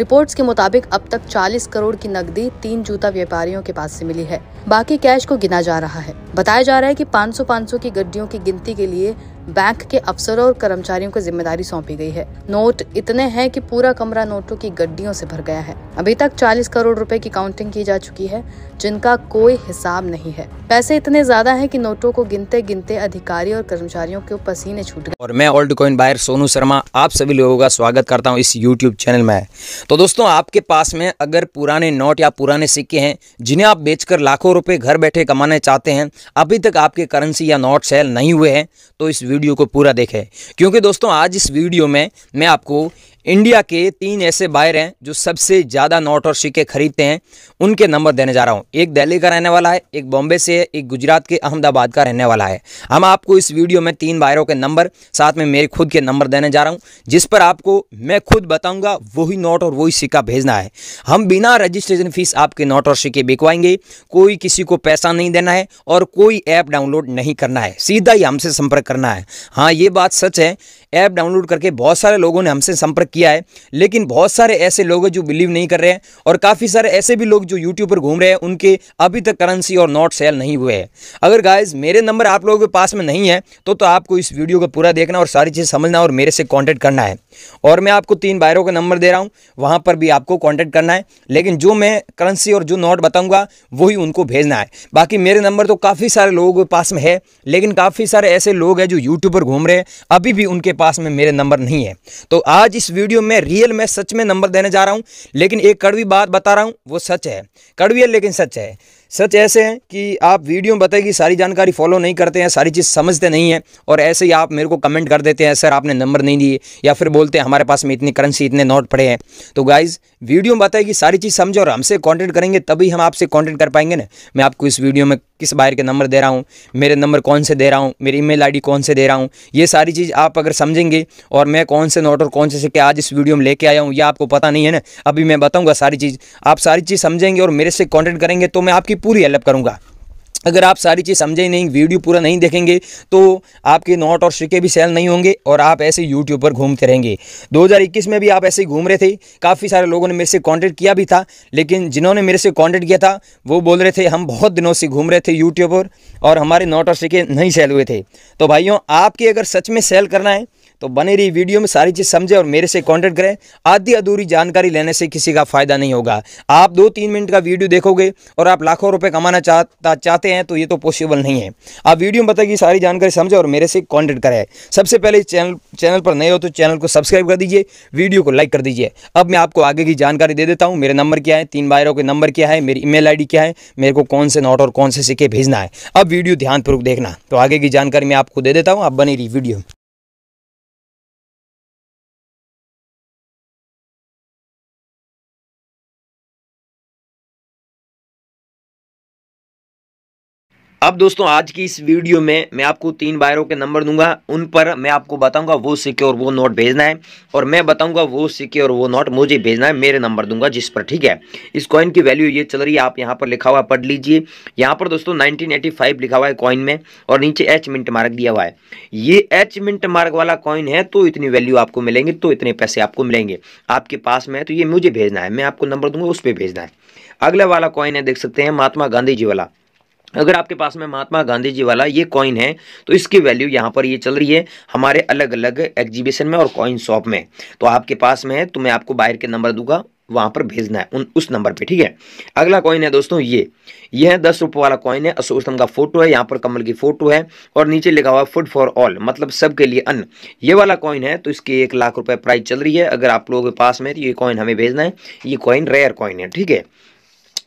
reports के मुताबिक अब तक 40 करोड़ की नकदी तीन जूता व्यापारियों के पास से मिली है बाकी कैश को गिना जा रहा है बताया जा रहा है कि 500-500 की गड्डियों की गिनती के लिए बैंक के अफसरों और कर्मचारियों को जिम्मेदारी सौंपी गई है नोट इतने हैं कि पूरा कमरा नोटों की गड्डियों से भर गया है अभी तक 40 करोड़ रुपए की काउंटिंग की जा चुकी है जिनका कोई हिसाब नहीं है पैसे इतने ज्यादा है कि नोटों को गिनते गिनते अधिकारी और कर्मचारियों के पसीने छूट गए और मैं old coin buyer Sonu Sharma आप सभी लोगों का स्वागत करता हूँ इस यूट्यूब चैनल में तो दोस्तों आपके पास में अगर पुराने नोट या पुराने सिक्के हैं जिन्हें आप बेचकर लाखों रुपए घर बैठे कमाना चाहते हैं अभी तक आपके करेंसी या नोट सेल नहीं हुए हैं तो इस वीडियो वीडियो को पूरा देखें क्योंकि दोस्तों आज इस वीडियो में मैं आपको इंडिया के तीन ऐसे बायर हैं जो सबसे ज़्यादा नोट और सिक्के खरीदते हैं उनके नंबर देने जा रहा हूँ एक दिल्ली का रहने वाला है एक बॉम्बे से है एक गुजरात के अहमदाबाद का रहने वाला है हम आपको इस वीडियो में तीन बायरों के नंबर साथ में मेरे खुद के नंबर देने जा रहा हूँ जिस पर आपको मैं खुद बताऊँगा वही नोट और वही सिक्का भेजना है हम बिना रजिस्ट्रेशन फीस आपके नोट और सिक्के बिकवाएंगे कोई किसी को पैसा नहीं देना है और कोई ऐप डाउनलोड नहीं करना है सीधा ही हमसे संपर्क करना है हाँ ये बात सच है ऐप डाउनलोड करके बहुत सारे लोगों ने हमसे संपर्क किया है लेकिन बहुत सारे ऐसे लोग हैं जो बिलीव नहीं कर रहे हैं और काफ़ी सारे ऐसे भी लोग जो यूट्यूब पर घूम रहे हैं उनके अभी तक करेंसी और नोट सेल नहीं हुए हैं अगर गाइज मेरे नंबर आप लोगों के पास में नहीं है तो, तो आपको इस वीडियो को पूरा देखना और सारी चीज़ समझना और मेरे से कॉन्टैक्ट करना है और मैं आपको तीन बायरों का नंबर दे रहा हूँ वहाँ पर भी आपको कॉन्टैक्ट करना है लेकिन जो मैं करेंसी और जो नोट बताऊँगा वही उनको भेजना है बाकी मेरे नंबर तो काफ़ी सारे लोगों के पास में है लेकिन काफ़ी सारे ऐसे लोग हैं जो यूट्यूब पर घूम रहे हैं अभी भी उनके पास में मेरे नंबर नहीं है तो आज इस वीडियो में रियल में सच में नंबर देने जा रहा हूँ लेकिन एक कड़वी बात बता रहा हूँ वो सच है कड़वी है लेकिन सच है सच ऐसे हैं कि आप वीडियो में बताएगी सारी जानकारी फॉलो नहीं करते हैं सारी चीज़ समझते नहीं हैं और ऐसे ही आप मेरे को कमेंट कर देते हैं सर आपने नंबर नहीं दिए या फिर बोलते हैं हमारे पास में इतनी करेंसी इतने नोट पड़े हैं तो गाइज़ वीडियो में बताएगी सारी चीज़ समझो और हमसे कॉन्टैक्ट करेंगे तभी हम आपसे कॉन्टैक्ट कर पाएंगे ना मैं आपको इस वीडियो में किस बाहर के नंबर दे रहा हूँ मेरे नंबर कौन से दे रहा हूँ मेरी ईमेल आईडी कौन से दे रहा हूँ ये सारी चीज़ आप अगर समझेंगे और मैं कौन से नोट और कौन से सिक्के आज इस वीडियो में लेके आया हूँ या आपको पता नहीं है ना अभी मैं बताऊँगा सारी चीज़ आप सारी चीज़ समझेंगे और मेरे से कॉन्टैक्ट करेंगे तो मैं आपकी पूरी हेल्प करूँगा अगर आप सारी चीज़ समझे नहीं वीडियो पूरा नहीं देखेंगे तो आपके नोट और सिक्के भी सेल नहीं होंगे और आप ऐसे यूट्यूब पर घूमते रहेंगे 2021 में भी आप ऐसे ही घूम रहे थे काफ़ी सारे लोगों ने मेरे से कांटेक्ट किया भी था लेकिन जिन्होंने मेरे से कांटेक्ट किया था वो बोल रहे थे हम बहुत दिनों से घूम रहे थे यूट्यूब पर और हमारे नोट और सिक्के नहीं सेल हुए थे तो भाइयों आपके अगर सच में सेल करना है तो बने रही वीडियो में सारी चीज़ समझे और मेरे से कॉन्टैक्ट करें आधी अधूरी जानकारी लेने से किसी का फ़ायदा नहीं होगा आप दो तीन मिनट का वीडियो देखोगे और आप लाखों रुपये कमाना चाहता चाहते हैं तो ये तो पॉसिबल नहीं है आप वीडियो में बताइए सारी जानकारी समझे और मेरे से कॉन्टैक्ट करें सबसे पहले चैनल चैनल पर नए हो तो चैनल को सब्सक्राइब कर दीजिए वीडियो को लाइक कर दीजिए अब मैं आपको आगे की जानकारी दे देता हूँ मेरे नंबर क्या है तीन बायरों के नंबर क्या है मेरी ईमेल आईडी क्या है मेरे को कौन से नोट और कौन से सिक्के भेजना है अब वीडियो ध्यानपूर्वक देखना तो आगे की जानकारी मैं आपको दे देता हूँ आप बने रही वीडियो अब दोस्तों आज की इस वीडियो में मैं आपको तीन बायरों के नंबर दूंगा उन पर मैं आपको बताऊंगा वो सिक्योर वो नोट भेजना है और मैं बताऊंगा वो सिक्योर वो नोट मुझे भेजना है मेरे नंबर दूंगा जिस पर ठीक है इस कॉइन की वैल्यू ये चल रही है आप यहाँ पर लिखा हुआ पढ़ लीजिए यहाँ पर दोस्तों नाइनटीन लिखा हुआ है कॉइन में और नीचे एच मिनट मार्ग दिया हुआ है ये एच मिनट मार्ग वाला कॉइन है तो इतनी वैल्यू आपको मिलेंगे तो इतने पैसे आपको मिलेंगे आपके पास में है तो ये मुझे भेजना है मैं आपको नंबर दूंगा उस पर भेजना है अगला वाला कॉइन है देख सकते हैं महात्मा गांधी जी वाला अगर आपके पास में महात्मा गांधी जी वाला ये कॉइन है तो इसकी वैल्यू यहाँ पर ये चल रही है हमारे अलग अलग एग्जीबिशन में और कॉइन शॉप में तो आपके पास में है तो मैं आपको बाहर के नंबर दूंगा वहाँ पर भेजना है उन उस नंबर पे ठीक है अगला कॉइन है दोस्तों ये ये है दस रुपये वाला कॉइन है अशोक स्तंभ का फोटो है यहाँ पर कमल की फोटो है और नीचे लिखा हुआ फूड फॉर ऑल मतलब सबके लिए अन्न ये वाला कॉइन है तो इसकी एक लाख रुपये प्राइस चल रही है अगर आप लोगों के पास में तो ये कॉइन हमें भेजना है ये कॉइन रेयर कॉइन है ठीक है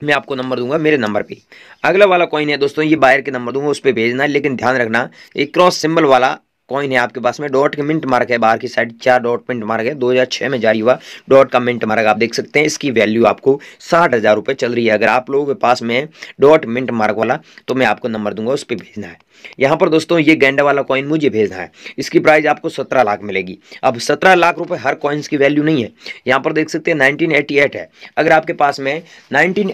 मैं आपको नंबर दूंगा मेरे नंबर पे अगला वाला कॉइन है दोस्तों ये बायर के नंबर दूंगा उस पर भेजना लेकिन ध्यान रखना एक क्रॉस सिंबल वाला कॉइन है आपके पास में डॉट के मिंट मार्क है बाहर की साइड चार डॉट मिंट मार्क है छह में जारी हुआ डॉट का मिंट मार्क आप देख सकते हैं इसकी वैल्यू आपको साठ हज़ार रुपए चल रही है अगर आप लोगों के पास में डॉट मिंट मार्क वाला तो मैं आपको नंबर दूंगा उस पर भेजना है यहाँ पर दोस्तों ये गेंडा वाला कॉइन मुझे भेजना है इसकी प्राइस आपको सत्रह लाख मिलेगी अब सत्रह लाख रुपए हर कॉइन्स की वैल्यू नहीं है यहाँ पर देख सकते हैं नाइनटीन है अगर आपके पास में नाइनटीन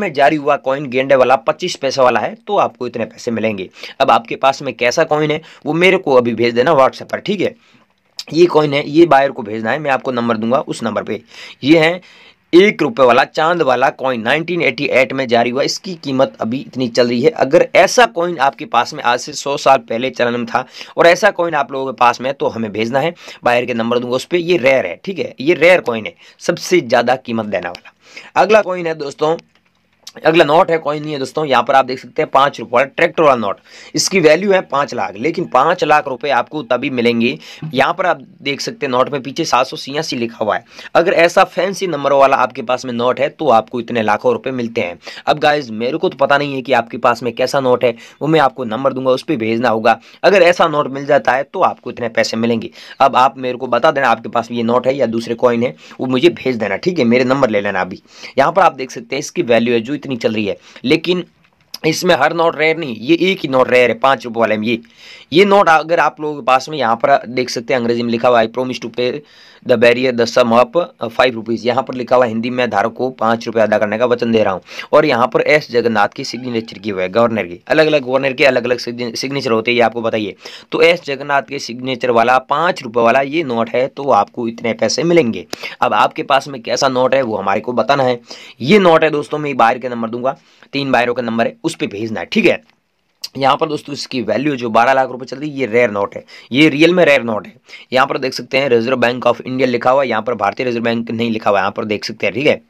में जारी हुआ कॉइन गेंडे वाला पच्चीस पैसा वाला है तो आपको इतने पैसे मिलेंगे अब आपके पास में कैसा कॉइन है वो मेरे को अभी भेज देना व्हाट्सएप पर ठीक है ये कॉइन है ये बायर को भेजना है मैं आपको नंबर दूंगा उस नंबर पे ये है एक रुपये वाला चांद वाला कॉइन 1988 में जारी हुआ इसकी कीमत अभी इतनी चल रही है अगर ऐसा कॉइन आपके पास में आज से 100 साल पहले चलन में था और ऐसा कॉइन आप लोगों के पास में है तो हमें भेजना है बाहर के नंबर दूंगा उस पर ये रेयर है ठीक है ये रेयर कॉइन है सबसे ज़्यादा कीमत देने वाला अगला कॉइन है दोस्तों अगला नोट है कोई नहीं है दोस्तों यहाँ पर आप देख सकते हैं पांच रुपये ट्रैक्टर वाला नोट इसकी वैल्यू है पाँच लाख लेकिन पांच लाख रुपए आपको तभी मिलेंगे यहाँ पर आप देख सकते हैं नोट में पीछे सात सौ छियासी लिखा हुआ है अगर ऐसा फैंसी नंबर वाला आपके पास में नोट है तो आपको इतने लाखों रुपये मिलते हैं अब गाइज मेरे को तो पता नहीं है कि आपके पास में कैसा नोट है वो मैं आपको नंबर दूंगा उस पर भेजना होगा अगर ऐसा नोट मिल जाता है तो आपको इतने पैसे मिलेंगे अब आप मेरे को बता देना आपके पास ये नोट है या दूसरे कॉइन है वो मुझे भेज देना ठीक है मेरे नंबर ले लेना अभी यहाँ पर आप देख सकते हैं इसकी वैल्यू है जो कितनी चल रही है लेकिन इसमें हर नोट रेयर नहीं ये एक ही नोट रेयर है पाँच रुपये वाले में ये ये नोट अगर आप लोगों के पास में यहाँ पर देख सकते हैं अंग्रेजी में लिखा हुआ I promise to pay the bearer the sum of five rupees यहाँ पर लिखा हुआ हिंदी में धारक को पाँच रुपये अदा करने का वचन दे रहा हूँ और यहाँ पर एस जगन्नाथ की सिग्नेचर की हुआ है गवर्नर की अलग अलग गवर्नर के अलग अलग सिग्नेचर होते हैं ये आपको बताइए तो एस जगन्नाथ के सिग्नेचर वाला पाँच रुपये वाला ये नोट है तो आपको इतने पैसे मिलेंगे अब आपके पास में कैसा नोट है वो हमारे को बताना है ये नोट है दोस्तों मैं बाहर के नंबर दूंगा तीन बायरों का नंबर है उस पर भेजना है ठीक है यहाँ पर दोस्तों इसकी वैल्यू जो 12 लाख रुपए चल रही है ये रेयर नोट है ये रियल में रेयर नोट है यहाँ पर देख सकते हैं रिजर्व बैंक ऑफ इंडिया लिखा हुआ है यहाँ पर भारतीय रिजर्व बैंक नहीं लिखा हुआ यहाँ पर देख सकते हैं ठीक है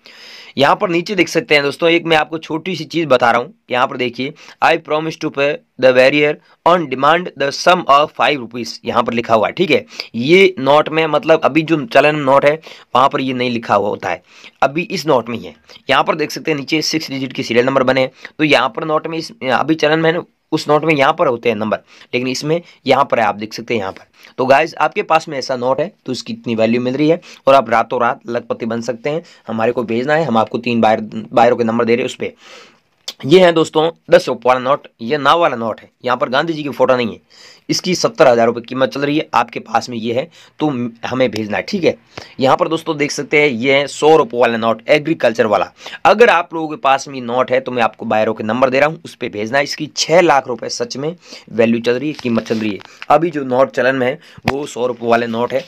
यहाँ पर नीचे देख सकते हैं दोस्तों एक मैं आपको छोटी सी चीज़ बता रहा हूँ यहाँ पर देखिए I promise to pay the bearer on demand the sum of five rupees यहाँ पर लिखा हुआ है ठीक है ये नोट में मतलब अभी जो चलन नोट है वहाँ पर ये नहीं लिखा हुआ होता है अभी इस नोट में ही है यहाँ पर देख सकते हैं नीचे सिक्स डिजिट की सीरियल नंबर बने तो यहाँ पर नोट में इस अभी चलन में उस नोट में यहाँ पर होते हैं नंबर लेकिन इसमें यहाँ पर है आप देख सकते हैं यहाँ पर तो गाइज आपके पास में ऐसा नोट है तो इसकी इतनी वैल्यू मिल रही है और आप रातों रात लखपति बन सकते हैं हमारे को भेजना है हम आपको तीन बायर बायरों के नंबर दे रहे हैं उस पर ये है दोस्तों दस रुपये वाला नोट ये नाव वाला नोट है यहाँ पर गांधी जी की फ़ोटो नहीं है इसकी सत्तर हज़ार रुपये कीमत चल रही है आपके पास में ये है तो हमें भेजना है ठीक है यहाँ पर दोस्तों देख सकते हैं ये है सौ रुपये वाला नोट एग्रीकल्चर वाला अगर आप लोगों के पास में नोट है तो मैं आपको बायरों के नंबर दे रहा हूँ उस पर भेजना है इसकी छः लाख रुपये सच में वैल्यू चल रही है कीमत चल रही है अभी जो नोट चलन में है वो सौ रुपये वाले नोट है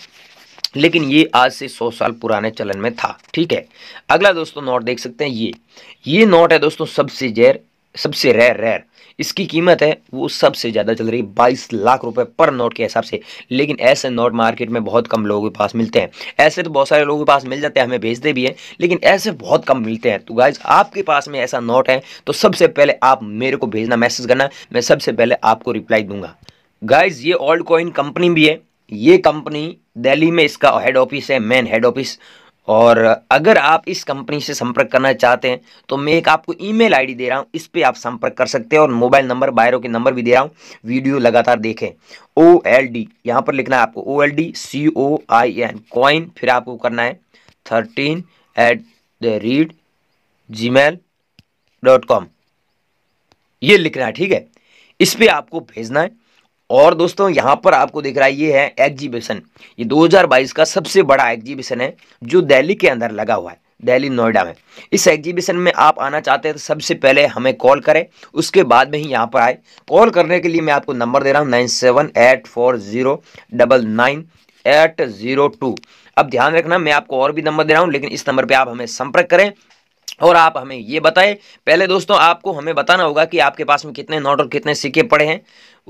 लेकिन ये आज से सौ साल पुराने चलन में था ठीक है अगला दोस्तों नोट देख सकते हैं ये ये नोट है दोस्तों सबसे जैर सबसे रेयर रेयर इसकी कीमत है वो सबसे ज़्यादा चल रही है बाईस लाख रुपए पर नोट के हिसाब से लेकिन ऐसे नोट मार्केट में बहुत कम लोगों के पास मिलते हैं ऐसे तो बहुत सारे लोगों के पास मिल जाते हैं हमें भेजते भी हैं लेकिन ऐसे बहुत कम मिलते हैं तो गाइज आपके पास में ऐसा नोट है तो सबसे पहले आप मेरे को भेजना मैसेज करना मैं सबसे पहले आपको रिप्लाई दूंगा गाइज ये ओल्ड कॉइन कंपनी भी है ये कंपनी दिल्ली में इसका हेड ऑफिस है मेन हेड ऑफिस और अगर आप इस कंपनी से संपर्क करना चाहते हैं तो मैं एक आपको ईमेल आईडी दे रहा हूं इस पर आप संपर्क कर सकते हैं और मोबाइल नंबर बायरों के नंबर भी दे रहा हूं वीडियो लगातार देखें ओ एल डी यहाँ पर लिखना है आपको O L D C O I N coin फिर आपको करना है thirteen at the rate Gmail dot com ये लिखना है ठीक है इस पर आपको भेजना है और दोस्तों यहाँ पर आपको दिख रहा है ये है एग्जीबिशन ये 2022 का सबसे बड़ा एग्जीबिशन है जो दिल्ली के अंदर लगा हुआ है दिल्ली नोएडा में इस एग्जीबिशन में आप आना चाहते हैं तो सबसे पहले हमें कॉल करें उसके बाद में ही यहाँ पर आए कॉल करने के लिए मैं आपको नंबर दे रहा हूँ nine seven eight four zero double nine zero two अब ध्यान रखना मैं आपको और भी नंबर दे रहा हूँ लेकिन इस नंबर पर आप हमें संपर्क करें और आप हमें ये बताएं पहले दोस्तों आपको हमें बताना होगा कि आपके पास में कितने नोट और कितने सिक्के पड़े हैं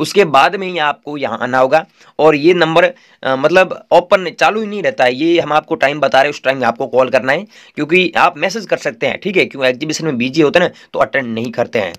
उसके बाद में ही आपको यहाँ आना होगा और ये नंबर मतलब ओपन चालू ही नहीं रहता है ये हम आपको टाइम बता रहे हैं उस टाइम आपको कॉल करना है क्योंकि आप मैसेज कर सकते हैं ठीक है क्योंकि एग्जीबिशन में बिजी होते हैं ना तो अटेंड नहीं करते हैं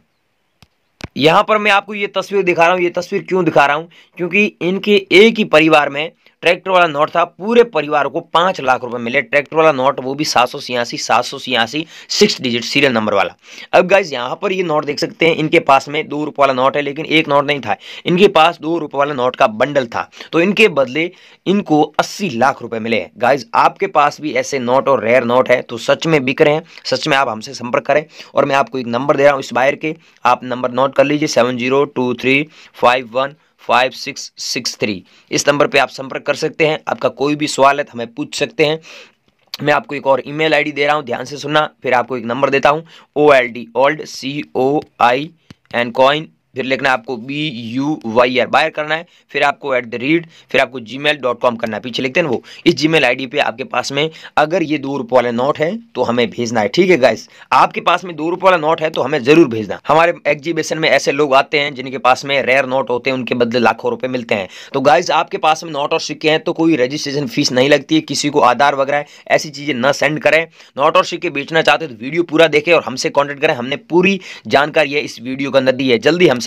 यहाँ पर मैं आपको ये तस्वीर दिखा रहा हूँ ये तस्वीर क्यों दिखा रहा हूँ क्योंकि इनके एक ही परिवार में ट्रैक्टर वाला नोट था पूरे परिवार को पाँच लाख रुपए मिले ट्रैक्टर वाला नोट वो भी सात सौ छियासी सात सौ छियासी सिक्स डिजिट सीरियल नंबर वाला अब गाइज यहाँ पर ये नोट देख सकते हैं इनके पास में दो रुपये वाला नोट है लेकिन एक नोट नहीं था इनके पास दो रुपए वाला नोट का बंडल था तो इनके बदले इनको अस्सी लाख रुपए मिले गाइज आपके पास भी ऐसे नोट और रेयर नोट है तो सच में बिक रहे हैं सच में आप हमसे संपर्क करें और मैं आपको एक नंबर दे रहा हूँ इस बायर के आप नंबर नोट कर लीजिए seven zero two three five one five six six three इस नंबर पे आप संपर्क कर सकते हैं आपका कोई भी सवाल है तो हमें पूछ सकते हैं मैं आपको एक और ईमेल आईडी दे रहा हूँ ध्यान से सुनना फिर आपको एक नंबर देता हूँ O L D old C O I and coin फिर लिखना है आपको B U Y R buyer करना है फिर आपको एट द रेट फिर आपको जी मेल डॉट कॉम करना है पीछे लिखते हैं वो इस जी मेल आई डी पे आपके पास में अगर ये दो रुपये वाला नोट है तो हमें भेजना है ठीक है गाइस आपके पास में दो रुपये वाला नोट है तो हमें ज़रूर भेजना हमारे एग्जीबिशन में ऐसे लोग आते हैं जिनके पास में रेयर नोट होते हैं उनके बदले लाखों रुपये मिलते हैं तो गाइज आपके पास में नोट और सिक्के हैं तो कोई रजिस्ट्रेशन फीस नहीं लगती है किसी को आधार वगैरह ऐसी चीज़ें न सेंड करें नोट और सिक्के बेचना चाहते तो वीडियो पूरा देखें और हमसे कॉन्टैक्ट करें हमने पूरी जानकारी इस वीडियो के अंदर दी है जल्दी हम